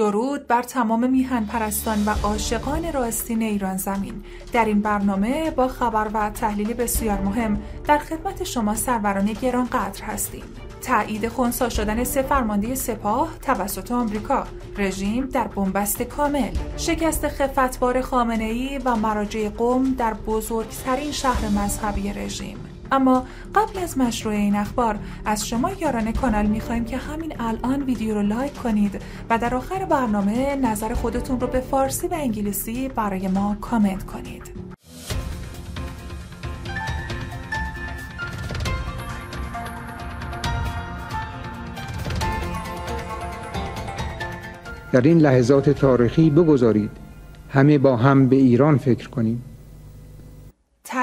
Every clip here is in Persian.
درود بر تمام میهن پرستان و عاشقان راستین ایران زمین در این برنامه با خبر و تحلیل بسیار مهم در خدمت شما سروران قدر هستیم تایید خونسا شدن سه فرمانده سپاه توسط آمریکا رژیم در بنبست کامل شکست خفتبار خامنه ای و مراجع قوم در بزرگترین شهر مذهبی رژیم اما قبل از مشروع این اخبار از شما یاران کانال میخواییم که همین الان ویدیو رو لایک کنید و در آخر برنامه نظر خودتون رو به فارسی و انگلیسی برای ما کامنت کنید. در این لحظات تاریخی بگذارید همه با هم به ایران فکر کنیم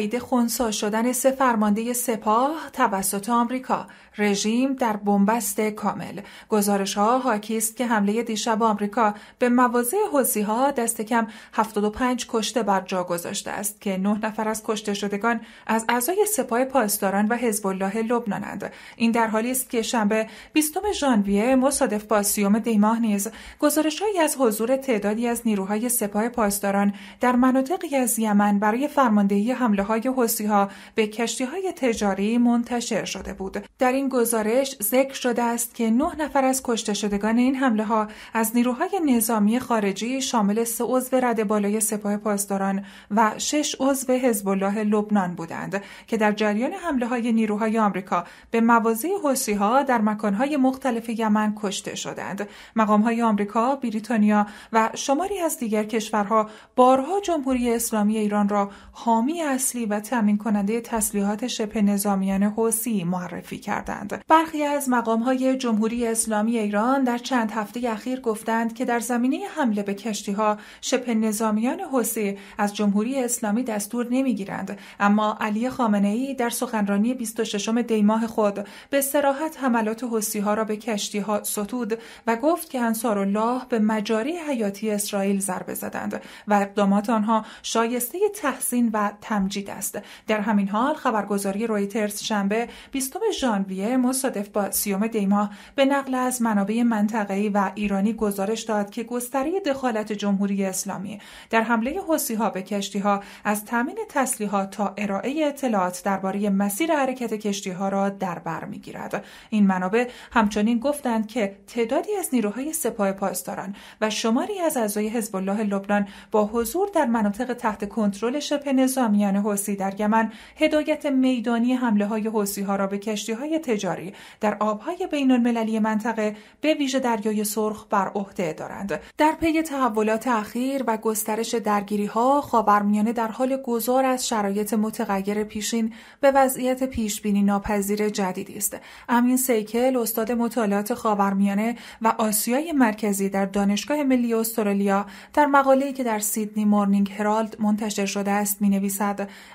تایید خونسا شدن سه فرمانده سپاه توسط آمریکا رژیم در بنبست کامل گزارش ها حاکی است که حمله دیشب آمریکا به مواضع حوزی ها دست کم 75 کشته بر جا گذاشته است که نه نفر از کشته شدگان از اعضای سپاه پاسداران و حزب الله لبنانند این در حالی است که شنبه 20 ژانویه مصادف با سیوم دیماه نیز گزارشهایی از حضور تعدادی از نیروهای سپاه پاسداران در مناطقی از یمن برای فرماندهی حمله های حسی ها به کشتی های تجاری منتشر شده بود. در این گزارش ذکر شده است که نه نفر از کشته شدگان این حمله ها از نیروهای نظامی خارجی شامل سه عضو رد بالای سپاه پاسداران و شش عضو حزب الله لبنان بودند که در جریان حمله های نیروهای آمریکا به مواضع حسی ها در مکان مختلف یمن کشته شدند. مقام های آمریکا، بریتانیا و شماری از دیگر کشورها بارها جمهوری اسلامی ایران را حامی اصلی و تامین کننده تسلیحات شبه نظامیان حوسی معرفی کردند. برخی از مقام های جمهوری اسلامی ایران در چند هفته اخیر گفتند که در زمینه حمله به کشتیها شبه نظامیان حوسی از جمهوری اسلامی دستور نمیگیرند اما علی خامنه ای در سخنرانی 26 دیماه خود به سراحت حملات حوسی ها را به کشتی ها ستود و گفت که انصار الله به مجاری حیاتی اسرائیل ضربه زدند و اقدامات آنها شایسته تحسین و تمجید است در همین حال خبرگزاری رویترز شنبه 20 ژانویه مصادف با سیوم دیما به نقل از منابع منطقه‌ای و ایرانی گزارش داد که گستره دخالت جمهوری اسلامی در حمله ها به کشتیها از تامین تسلیحات تا ارائه اطلاعات درباره مسیر حرکت کشتیها را در بر میگیرد این منابع همچنین گفتند که تعدادی از نیروهای سپاه پاسداران و شماری از اعضای حزب الله لبنان با حضور در مناطق تحت کنترل شبه نظامیان در یمن هدایت میدانی حمله های حسی ها را به کشتی های تجاری در آبهای بین المللی منطقه به ویژه دریای سرخ بر عهده دارند. در پی تحولات اخیر و گسترش درگیری ها خاورمیانه در حال گذار از شرایط متغیر پیشین به وضعیت پیش بینی ناپذیر جدیدی است. امین سیکل استاد مطالعات خاورمیانه و آسیای مرکزی در دانشگاه ملی استرالیا در مقاله‌ای که در سیدنی مورنینگ هرالد منتشر شده است می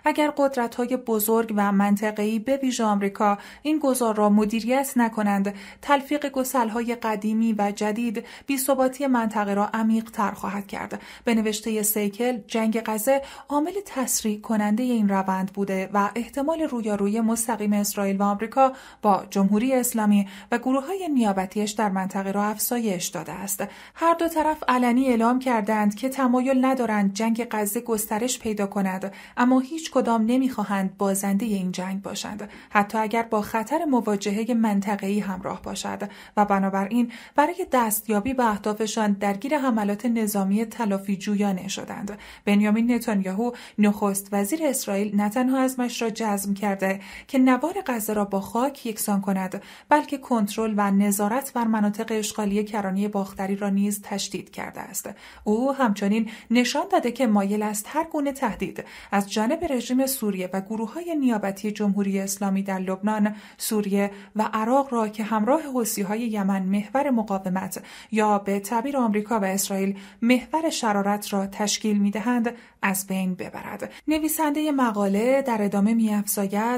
اگر قدرت های بزرگ و منطقه‌ای به ویژه آمریکا این گذار را مدیریت نکنند تلفیق گسل های قدیمی و جدید بیثباتی منطقه را عمیق تر خواهد کرد به نوشته سیکل جنگ غزه عامل تسریع کننده این روند بوده و احتمال رویارویی مستقیم اسرائیل و آمریکا با جمهوری اسلامی و گروه های نیابتیش در منطقه را افزایش داده است هر دو طرف علنی اعلام کردند که تمایل ندارند جنگ غزه گسترش پیدا کند اما هیچ کدام نمیخواهند بازنده این جنگ باشند حتی اگر با خطر مواجهه منطقه‌ای همراه باشد و بنابراین برای دستیابی به اهدافشان درگیر حملات نظامی تلافی جویانه شدند بنیامین نتانیاهو نخست وزیر اسرائیل نه تنها ازمش را جزم کرده که نوار غزه را با خاک یکسان کند بلکه کنترل و نظارت بر مناطق اشغالی کرانه باختری را نیز تشدید کرده است او همچنین نشان داده که مایل است هر گونه تهدید از جانب به رژیم سوریه و گروه های نیابتی جمهوری اسلامی در لبنان، سوریه و عراق را که همراه حسی های یمن محور مقاومت یا به تعبیر آمریکا و اسرائیل محور شرارت را تشکیل می دهند از بین ببرد. نویسنده مقاله در ادامه می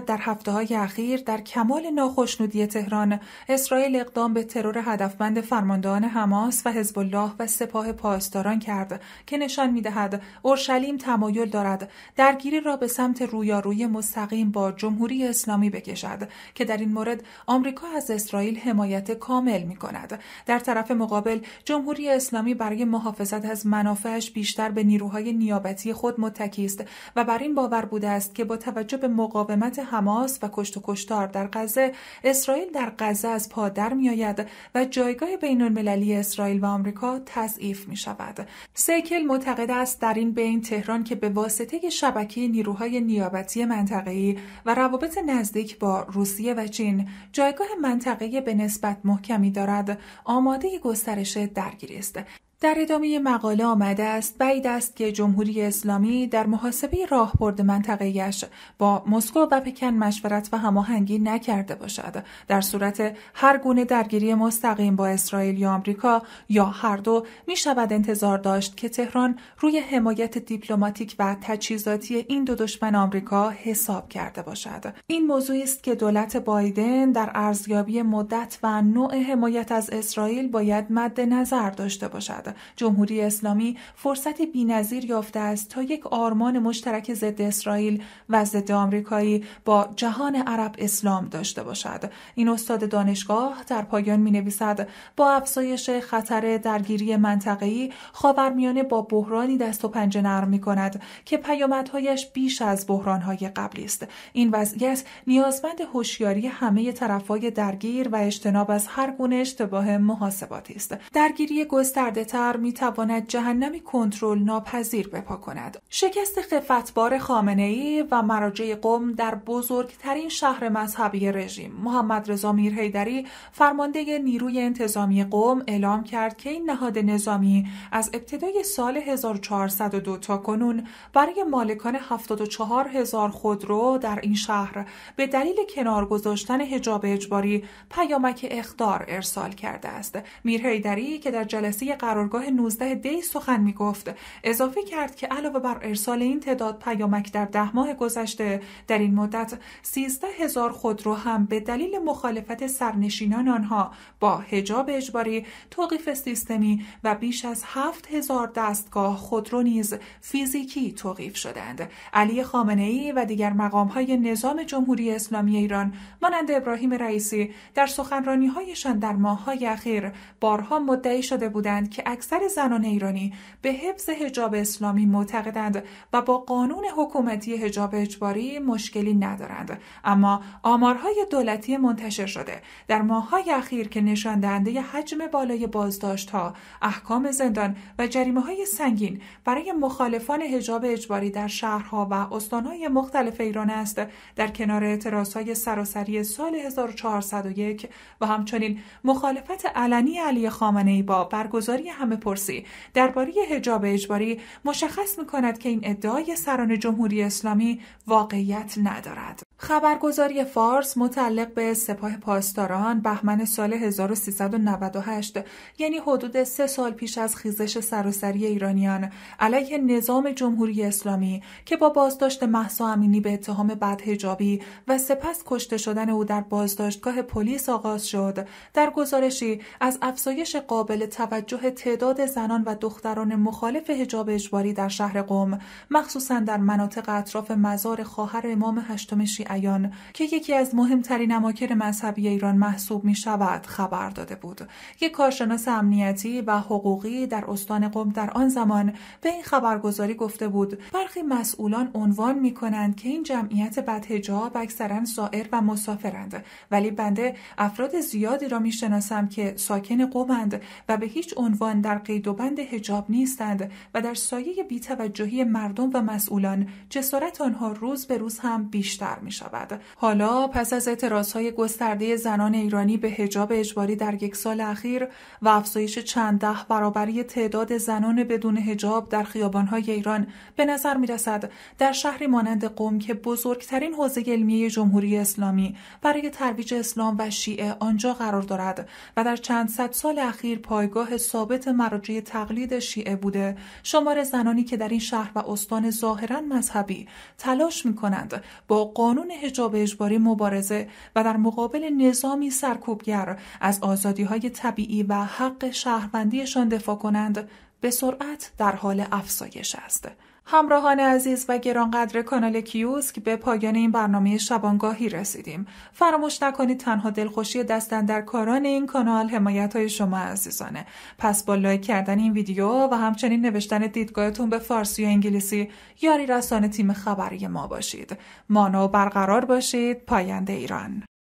در هفته های اخیر در کمال ناخشنودی تهران اسرائیل اقدام به ترور هدفمند فرماندهان حماس و حزب الله و سپاه پاسداران کرد که نشان می دهد اورشلیم تمایل دارد درگیری را به سمت رویارویی مستقیم با جمهوری اسلامی بکشد که در این مورد آمریکا از اسرائیل حمایت کامل می کند. در طرف مقابل جمهوری اسلامی برای محافظت از منافعش بیشتر به نیروهای نیابتی خود متکی است و بر این باور بوده است که با توجه به مقاومت حماس و کشت و کشتار در غزه اسرائیل در غزه از پا در آید و جایگاه بین المللی اسرائیل و آمریکا تضعیف می شود. سیکل معتقد است در این بین تهران که به واسطه شبکه نیرو نیروهای نیابتی منطقه‌ای و روابط نزدیک با روسیه و چین جایگاه منطقه‌ای به نسبت محکمی دارد آماده گسترش درگیری است در ادامه مقاله آمده است بعید است که جمهوری اسلامی در محاسبه راهبرد منطقه‌اش با مسکو و پکن مشورت و هماهنگی نکرده باشد در صورت هر گونه درگیری مستقیم با اسرائیل یا آمریکا یا هر دو می شود انتظار داشت که تهران روی حمایت دیپلماتیک و تجهیزاتی این دو دشمن آمریکا حساب کرده باشد این موضوعی است که دولت بایدن در ارزیابی مدت و نوع حمایت از اسرائیل باید مد نظر داشته باشد جمهوری اسلامی فرصت بینظیر یافته است تا یک آرمان مشترک ضد اسرائیل و ضد آمریکایی با جهان عرب اسلام داشته باشد. این استاد دانشگاه در پایان می نویسد با افزایش خطر درگیری منطقه‌ای خاورمیانه با بحرانی دست و پنجه نرم می کند که پیامدهایش بیش از بحرانهای قبلی است. این وضعیت نیازمند هوشیاری همه طرفهای درگیر و اجتناب از هر گونه اشتباه محاسباتی است. درگیری گسترده میتواند می جهنمی کنترل ناپذیر بپا کند. شکست خفتبار خامنه ای و مراجع قوم در بزرگترین شهر مذهبی رژیم محمد رضا میرهیدری فرمانده نیروی انتظامی قوم اعلام کرد که این نهاد نظامی از ابتدای سال 1402 تا کنون برای مالکان 74 هزار خودرو در این شهر به دلیل کنار گذاشتن حجاب اجباری پیامک اخدار ارسال کرده است. میرهیدری که در جلسه قرار بارگاه 19 دی سخن می گفت اضافه کرد که علاوه بر ارسال این تعداد پیامک در ده ماه گذشته در این مدت 13 هزار خودرو هم به دلیل مخالفت سرنشینان آنها با هجاب اجباری توقیف سیستمی و بیش از 7 هزار دستگاه خودرو نیز فیزیکی توقیف شدند علی خامنه ای و دیگر مقام های نظام جمهوری اسلامی ایران مانند ابراهیم رئیسی در سخنرانی هایشان در ماه های اخیر بارها مدعی شده بودند که اکثر زنان ایرانی به حفظ هجاب اسلامی معتقدند و با قانون حکومتی هجاب اجباری مشکلی ندارند اما آمارهای دولتی منتشر شده در ماههای اخیر که نشان دهنده حجم بالای بازداشت ها احکام زندان و جریمه های سنگین برای مخالفان هجاب اجباری در شهرها و استانهای مختلف ایران است در کنار های سراسری سال 1401 و همچنین مخالفت علنی علی خامنه ای با برگزاری هم همه پرسی درباره حجاب اجباری مشخص می که این ادعای سران جمهوری اسلامی واقعیت ندارد. خبرگزاری فارس متعلق به سپاه پاسداران بهمن سال 1398 یعنی حدود سه سال پیش از خیزش سراسری ایرانیان علیه نظام جمهوری اسلامی که با بازداشت محسا امینی به اتهام بدهجابی و سپس کشته شدن او در بازداشتگاه پلیس آغاز شد در گزارشی از افزایش قابل توجه تعداد زنان و دختران مخالف حجاب اجباری در شهر قم مخصوصا در مناطق اطراف مزار خواهر امام هشتم عیان که یکی از مهمترین اماکن مذهبی ایران محسوب می شود خبر داده بود یک کارشناس امنیتی و حقوقی در استان قم در آن زمان به این خبرگزاری گفته بود برخی مسئولان عنوان می کنند که این جمعیت بدهجاب اکثرا سائر و مسافرند ولی بنده افراد زیادی را می شناسم که ساکن قومند و به هیچ عنوان در قید و بند هجاب نیستند و در سایه بیتوجهی مردم و مسئولان جسارت آنها روز به روز هم بیشتر می شود حالا پس از های گسترده زنان ایرانی به حجاب اجباری در یک سال اخیر و افزایش چند ده برابری تعداد زنان بدون حجاب در خیابانهای ایران به نظر میرسد در شهری مانند قوم که بزرگترین حوزه علمی جمهوری اسلامی برای ترویج اسلام و شیعه آنجا قرار دارد و در چند صد سال اخیر پایگاه ثابت مراجع تقلید شیعه بوده شمار زنانی که در این شهر و استان ظاهرا مذهبی تلاش می کنند با قانون مدافعان حجاب اجباری مبارزه و در مقابل نظامی سرکوبگر از آزادی های طبیعی و حق شهروندیشان دفاع کنند به سرعت در حال افزایش است. همراهان عزیز و گرانقدر کانال کیوسک به پایان این برنامه شبانگاهی رسیدیم. فراموش نکنید تنها دلخوشی دستن در کاران این کانال حمایت های شما عزیزانه. پس با لایک کردن این ویدیو و همچنین نوشتن دیدگاهتون به فارسی و انگلیسی یاری رسانه تیم خبری ما باشید. مانو برقرار باشید. پاینده ایران.